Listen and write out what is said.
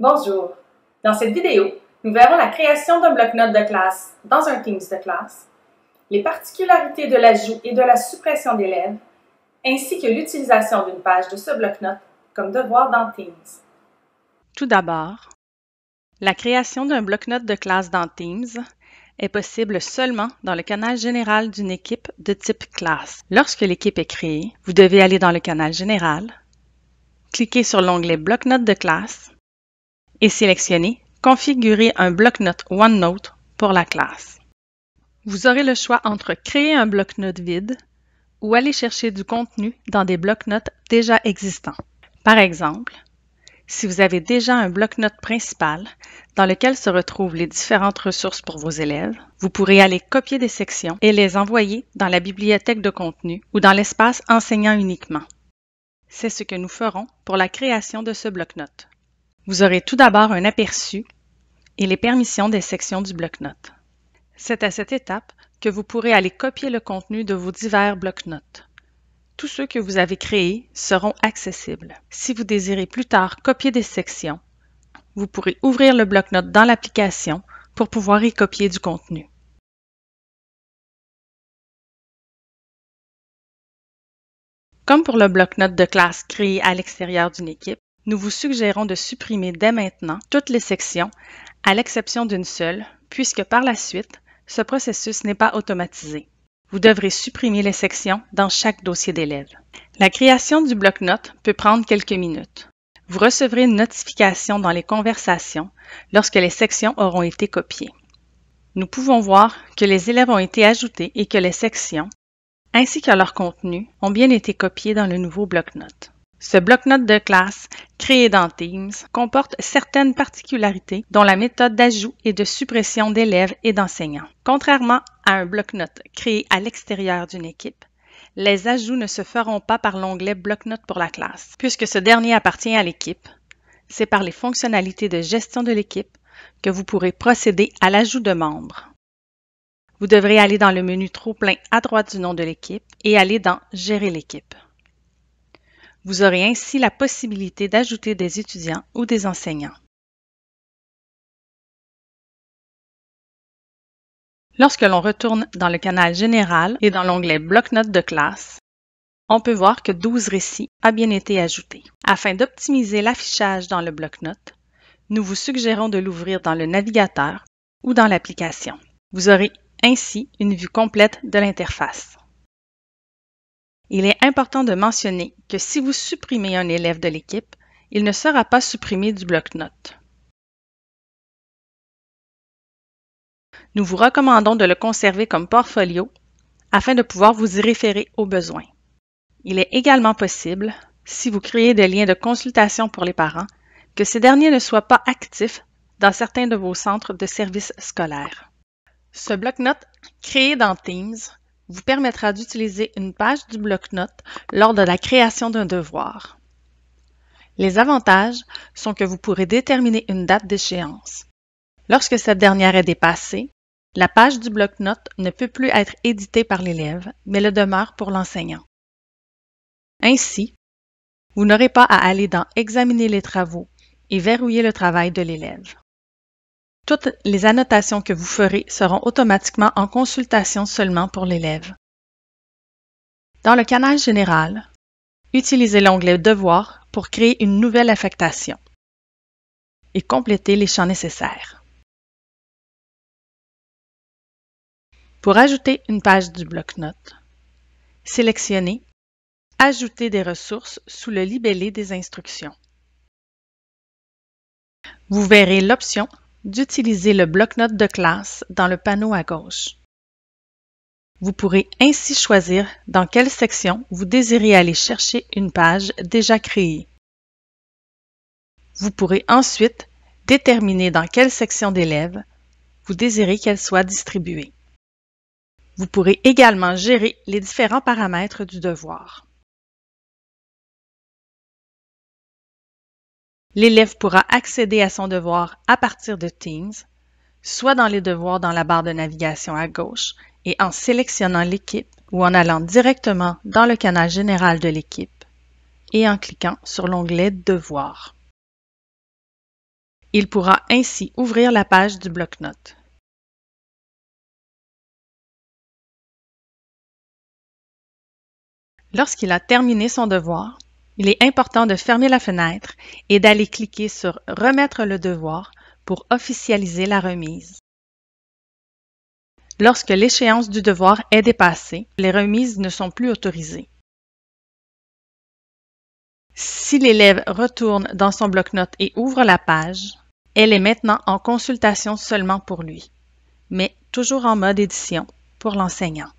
Bonjour! Dans cette vidéo, nous verrons la création d'un bloc-notes de classe dans un Teams de classe, les particularités de l'ajout et de la suppression d'élèves, ainsi que l'utilisation d'une page de ce bloc-notes comme devoir dans Teams. Tout d'abord, la création d'un bloc-notes de classe dans Teams est possible seulement dans le canal général d'une équipe de type classe. Lorsque l'équipe est créée, vous devez aller dans le canal général, cliquer sur l'onglet bloc-notes de classe et sélectionner Configurer un bloc-notes OneNote pour la classe. Vous aurez le choix entre créer un bloc-notes vide ou aller chercher du contenu dans des blocs notes déjà existants. Par exemple, si vous avez déjà un bloc-notes principal dans lequel se retrouvent les différentes ressources pour vos élèves, vous pourrez aller copier des sections et les envoyer dans la bibliothèque de contenu ou dans l'espace enseignant uniquement. C'est ce que nous ferons pour la création de ce bloc-notes. Vous aurez tout d'abord un aperçu et les permissions des sections du bloc-notes. C'est à cette étape que vous pourrez aller copier le contenu de vos divers bloc-notes. Tous ceux que vous avez créés seront accessibles. Si vous désirez plus tard copier des sections, vous pourrez ouvrir le bloc-notes dans l'application pour pouvoir y copier du contenu. Comme pour le bloc-notes de classe créé à l'extérieur d'une équipe, nous vous suggérons de supprimer dès maintenant toutes les sections, à l'exception d'une seule, puisque par la suite, ce processus n'est pas automatisé. Vous devrez supprimer les sections dans chaque dossier d'élève. La création du bloc-notes peut prendre quelques minutes. Vous recevrez une notification dans les conversations lorsque les sections auront été copiées. Nous pouvons voir que les élèves ont été ajoutés et que les sections, ainsi que leur contenu, ont bien été copiés dans le nouveau bloc-notes. Ce bloc-notes de classe, créé dans Teams, comporte certaines particularités dont la méthode d'ajout et de suppression d'élèves et d'enseignants. Contrairement à un bloc-notes créé à l'extérieur d'une équipe, les ajouts ne se feront pas par l'onglet bloc-notes pour la classe, puisque ce dernier appartient à l'équipe. C'est par les fonctionnalités de gestion de l'équipe que vous pourrez procéder à l'ajout de membres. Vous devrez aller dans le menu Trop plein à droite du nom de l'équipe et aller dans Gérer l'équipe. Vous aurez ainsi la possibilité d'ajouter des étudiants ou des enseignants. Lorsque l'on retourne dans le canal général et dans l'onglet Bloc-notes de classe, on peut voir que 12 récits a bien été ajouté. Afin d'optimiser l'affichage dans le bloc-notes, nous vous suggérons de l'ouvrir dans le navigateur ou dans l'application. Vous aurez ainsi une vue complète de l'interface. Il est important de mentionner que si vous supprimez un élève de l'équipe, il ne sera pas supprimé du bloc-notes. Nous vous recommandons de le conserver comme portfolio afin de pouvoir vous y référer au besoin. Il est également possible, si vous créez des liens de consultation pour les parents, que ces derniers ne soient pas actifs dans certains de vos centres de services scolaires. Ce bloc-notes créé dans Teams vous permettra d'utiliser une page du bloc-notes lors de la création d'un devoir. Les avantages sont que vous pourrez déterminer une date d'échéance. Lorsque cette dernière est dépassée, la page du bloc-notes ne peut plus être éditée par l'élève, mais le demeure pour l'enseignant. Ainsi, vous n'aurez pas à aller dans Examiner les travaux et verrouiller le travail de l'élève. Toutes les annotations que vous ferez seront automatiquement en consultation seulement pour l'élève. Dans le canal général, utilisez l'onglet Devoir pour créer une nouvelle affectation et compléter les champs nécessaires. Pour ajouter une page du bloc-notes, sélectionnez Ajouter des ressources sous le libellé des instructions. Vous verrez l'option d'utiliser le bloc-notes de classe dans le panneau à gauche. Vous pourrez ainsi choisir dans quelle section vous désirez aller chercher une page déjà créée. Vous pourrez ensuite déterminer dans quelle section d'élèves vous désirez qu'elle soit distribuée. Vous pourrez également gérer les différents paramètres du devoir. L'élève pourra accéder à son devoir à partir de Teams, soit dans les devoirs dans la barre de navigation à gauche et en sélectionnant l'équipe ou en allant directement dans le canal général de l'équipe et en cliquant sur l'onglet Devoirs. Il pourra ainsi ouvrir la page du bloc-notes. Lorsqu'il a terminé son devoir, il est important de fermer la fenêtre et d'aller cliquer sur Remettre le devoir pour officialiser la remise. Lorsque l'échéance du devoir est dépassée, les remises ne sont plus autorisées. Si l'élève retourne dans son bloc-notes et ouvre la page, elle est maintenant en consultation seulement pour lui, mais toujours en mode édition pour l'enseignant.